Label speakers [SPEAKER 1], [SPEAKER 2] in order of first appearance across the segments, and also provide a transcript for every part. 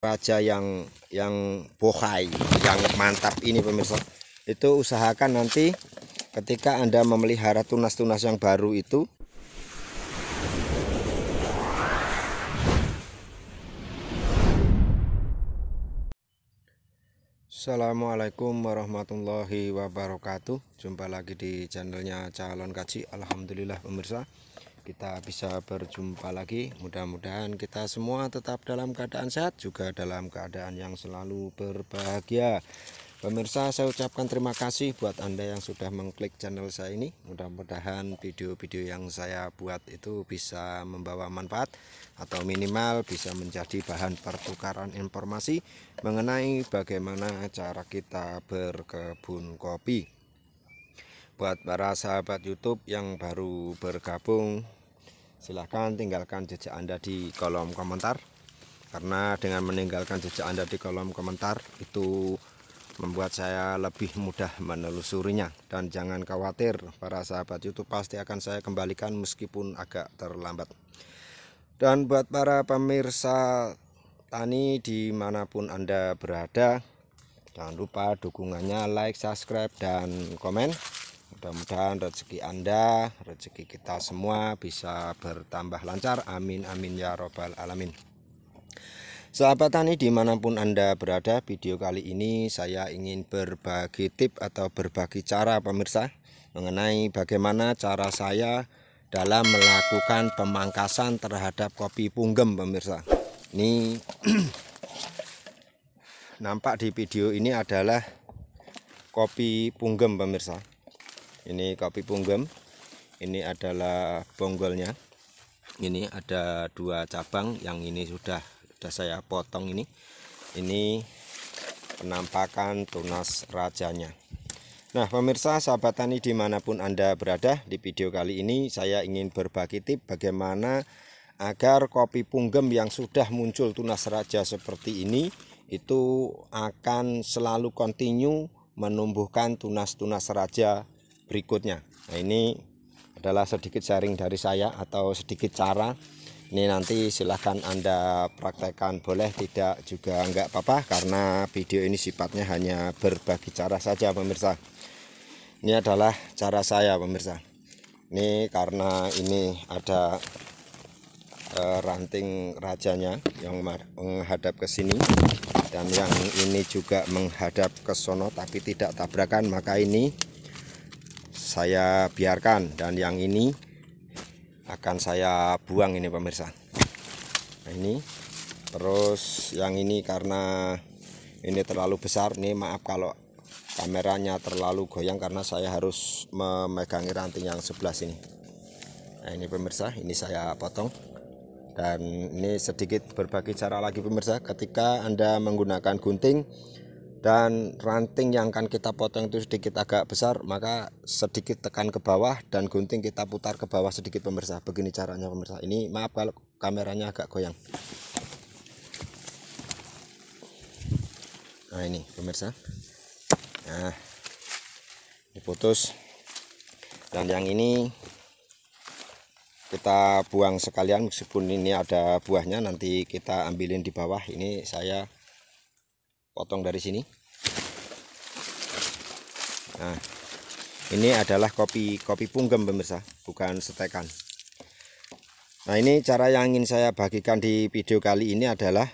[SPEAKER 1] raja yang yang bohai yang mantap ini pemirsa itu usahakan nanti ketika anda memelihara tunas-tunas yang baru itu Assalamualaikum warahmatullahi wabarakatuh Jumpa lagi di channelnya Calon Kaji Alhamdulillah pemirsa kita bisa berjumpa lagi mudah-mudahan kita semua tetap dalam keadaan sehat juga dalam keadaan yang selalu berbahagia pemirsa saya ucapkan terima kasih buat anda yang sudah mengklik channel saya ini mudah-mudahan video-video yang saya buat itu bisa membawa manfaat atau minimal bisa menjadi bahan pertukaran informasi mengenai bagaimana cara kita berkebun kopi buat para sahabat YouTube yang baru bergabung silahkan tinggalkan jejak Anda di kolom komentar karena dengan meninggalkan jejak Anda di kolom komentar itu membuat saya lebih mudah menelusurinya dan jangan khawatir para sahabat YouTube pasti akan saya kembalikan meskipun agak terlambat dan buat para pemirsa tani dimanapun Anda berada jangan lupa dukungannya like subscribe dan komen Mudah-mudahan rezeki Anda, rezeki kita semua bisa bertambah lancar. Amin, amin ya robbal alamin. Sahabat tani dimanapun Anda berada, video kali ini saya ingin berbagi tip atau berbagi cara pemirsa mengenai bagaimana cara saya dalam melakukan pemangkasan terhadap kopi punggem pemirsa. Ini nampak di video ini adalah kopi punggem pemirsa ini kopi punggem ini adalah bonggolnya ini ada dua cabang yang ini sudah sudah saya potong ini ini penampakan tunas rajanya Nah pemirsa sahabat tani dimanapun Anda berada di video kali ini saya ingin berbagi tip bagaimana agar kopi punggem yang sudah muncul tunas raja seperti ini itu akan selalu kontinu menumbuhkan tunas-tunas raja berikutnya nah ini adalah sedikit sharing dari saya atau sedikit cara ini nanti silahkan anda praktekkan boleh tidak juga enggak apa-apa karena video ini sifatnya hanya berbagi cara saja pemirsa ini adalah cara saya pemirsa ini karena ini ada eh, ranting rajanya yang menghadap ke sini dan yang ini juga menghadap ke sono tapi tidak tabrakan maka ini saya biarkan dan yang ini akan saya buang ini pemirsa nah, ini terus yang ini karena ini terlalu besar nih maaf kalau kameranya terlalu goyang karena saya harus memegangi ranting yang sebelah sini nah ini pemirsa ini saya potong dan ini sedikit berbagi cara lagi pemirsa ketika anda menggunakan gunting dan ranting yang akan kita potong itu sedikit agak besar maka sedikit tekan ke bawah dan gunting kita putar ke bawah sedikit pemirsa begini caranya pemirsa ini maaf kalau kameranya agak goyang nah ini pemirsa nah diputus dan yang ini kita buang sekalian meskipun ini ada buahnya nanti kita ambilin di bawah ini saya potong dari sini nah ini adalah kopi kopi punggem pemirsa bukan setekan nah ini cara yang ingin saya bagikan di video kali ini adalah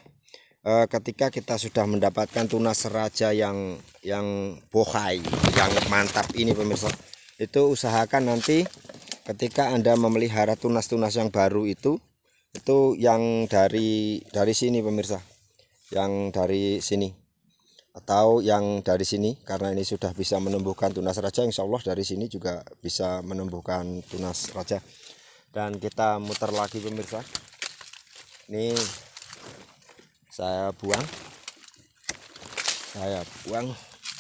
[SPEAKER 1] eh, ketika kita sudah mendapatkan tunas raja yang yang bohai yang mantap ini pemirsa itu usahakan nanti ketika anda memelihara tunas-tunas yang baru itu itu yang dari dari sini pemirsa yang dari sini atau yang dari sini karena ini sudah bisa menumbuhkan tunas raja insya Allah dari sini juga bisa menumbuhkan tunas raja dan kita muter lagi pemirsa ini saya buang saya buang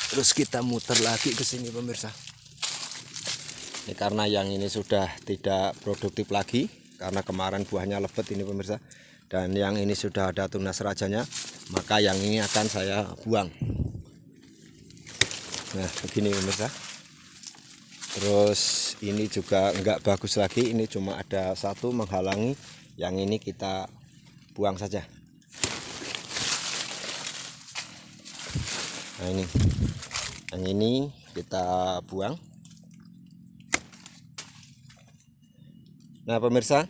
[SPEAKER 1] terus kita muter lagi ke sini pemirsa ini karena yang ini sudah tidak produktif lagi karena kemarin buahnya lepet ini pemirsa dan yang ini sudah ada tunas rajanya maka yang ini akan saya buang nah begini pemirsa ya. terus ini juga enggak bagus lagi ini cuma ada satu menghalangi yang ini kita buang saja nah ini yang ini kita buang nah pemirsa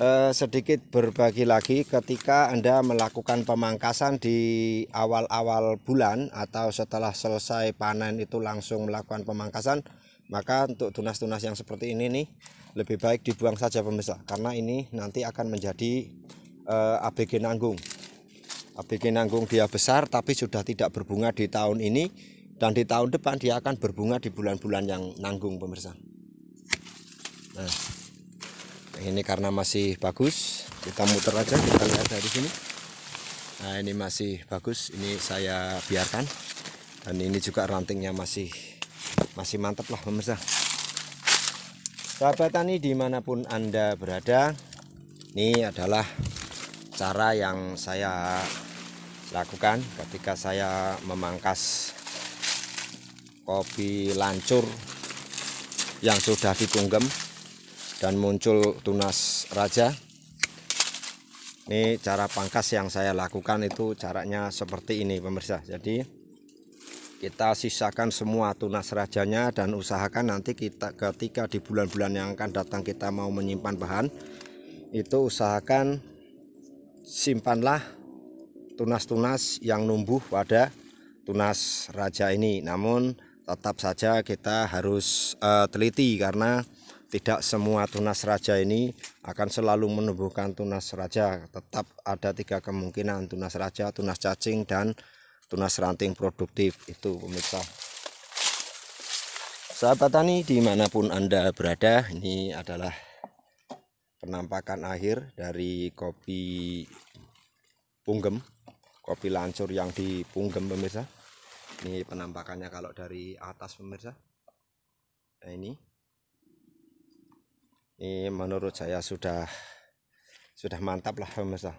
[SPEAKER 1] eh, sedikit berbagi lagi ketika Anda melakukan pemangkasan di awal-awal bulan atau setelah selesai panen itu langsung melakukan pemangkasan maka untuk tunas-tunas yang seperti ini nih lebih baik dibuang saja pemirsa karena ini nanti akan menjadi eh, ABG nanggung ABG nanggung dia besar tapi sudah tidak berbunga di tahun ini dan di tahun depan dia akan berbunga di bulan-bulan yang nanggung pemirsa nah ini karena masih bagus kita muter aja kita lihat dari sini nah ini masih bagus ini saya biarkan dan ini juga rantingnya masih masih mantap lah pemirsa sahabat tani dimanapun anda berada ini adalah cara yang saya lakukan ketika saya memangkas kopi lancur yang sudah ditunggem dan muncul tunas raja ini cara pangkas yang saya lakukan itu caranya seperti ini pemirsa jadi kita sisakan semua tunas rajanya dan usahakan nanti kita ketika di bulan-bulan yang akan datang kita mau menyimpan bahan itu usahakan simpanlah tunas-tunas yang numbuh pada tunas raja ini namun tetap saja kita harus uh, teliti karena tidak semua tunas raja ini akan selalu menumbuhkan tunas raja tetap ada tiga kemungkinan tunas raja tunas cacing dan tunas ranting produktif itu pemirsa sahabat tani dimanapun anda berada ini adalah penampakan akhir dari kopi punggem kopi lancur yang di punggem pemirsa ini penampakannya kalau dari atas pemirsa nah ini ini menurut saya sudah sudah mantap lah pemirsa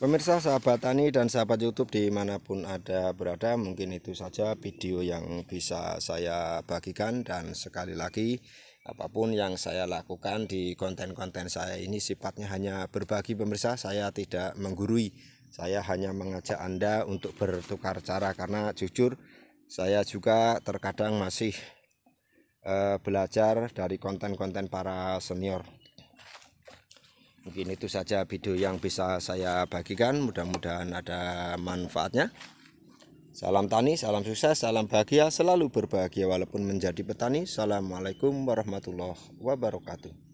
[SPEAKER 1] pemirsa sahabat tani dan sahabat YouTube dimanapun ada berada mungkin itu saja video yang bisa saya bagikan dan sekali lagi apapun yang saya lakukan di konten-konten saya ini sifatnya hanya berbagi pemirsa saya tidak menggurui saya hanya mengajak Anda untuk bertukar cara karena jujur saya juga terkadang masih Eh, belajar dari konten-konten para senior mungkin itu saja video yang bisa saya bagikan mudah-mudahan ada manfaatnya salam tani salam sukses salam bahagia selalu berbahagia walaupun menjadi petani assalamualaikum warahmatullahi wabarakatuh